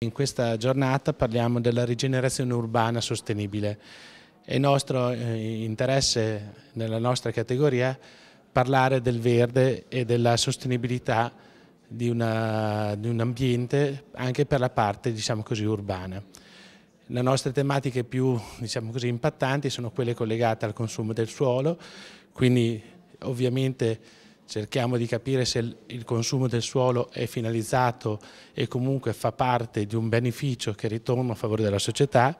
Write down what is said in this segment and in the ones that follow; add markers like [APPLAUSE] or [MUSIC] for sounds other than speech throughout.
In questa giornata parliamo della rigenerazione urbana sostenibile. È nostro eh, interesse nella nostra categoria parlare del verde e della sostenibilità di, una, di un ambiente anche per la parte diciamo così, urbana. Le nostre tematiche più diciamo così, impattanti sono quelle collegate al consumo del suolo, quindi ovviamente cerchiamo di capire se il consumo del suolo è finalizzato e comunque fa parte di un beneficio che ritorna a favore della società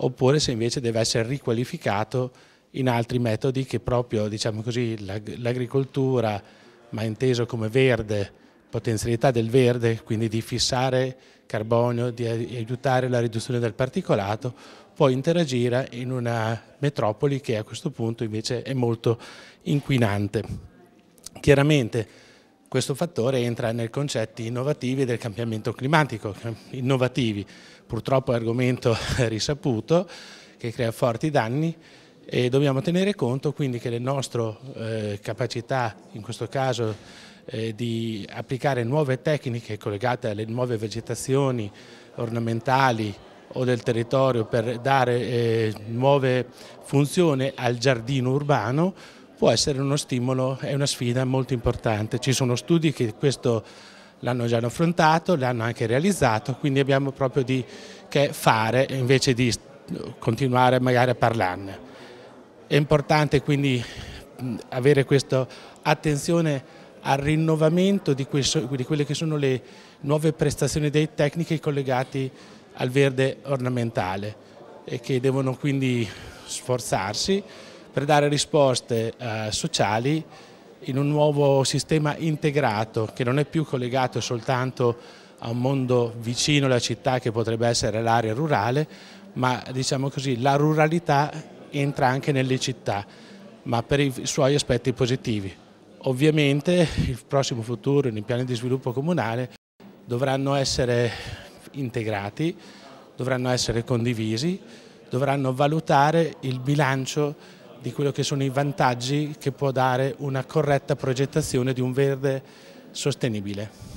oppure se invece deve essere riqualificato in altri metodi che proprio diciamo l'agricoltura ma inteso come verde, potenzialità del verde, quindi di fissare carbonio, di aiutare la riduzione del particolato, può interagire in una metropoli che a questo punto invece è molto inquinante. Chiaramente questo fattore entra nei concetti innovativi del cambiamento climatico, innovativi purtroppo è argomento [LAUGHS] risaputo che crea forti danni e dobbiamo tenere conto quindi che le nostre eh, capacità, in questo caso eh, di applicare nuove tecniche collegate alle nuove vegetazioni ornamentali o del territorio per dare eh, nuove funzioni al giardino urbano, può essere uno stimolo e una sfida molto importante. Ci sono studi che questo l'hanno già affrontato, l'hanno anche realizzato, quindi abbiamo proprio di che fare invece di continuare magari a parlarne. È importante quindi avere questa attenzione al rinnovamento di, quelle che sono le nuove prestazioni dei tecnici collegati al verde ornamentale e che devono quindi sforzarsi per dare risposte eh, sociali in un nuovo sistema integrato che non è più collegato soltanto a un mondo vicino alla città che potrebbe essere l'area rurale, ma diciamo così la ruralità entra anche nelle città, ma per i suoi aspetti positivi. Ovviamente il prossimo futuro nei piani di sviluppo comunale dovranno essere integrati, dovranno essere condivisi, dovranno valutare il bilancio di quello che sono i vantaggi che può dare una corretta progettazione di un verde sostenibile.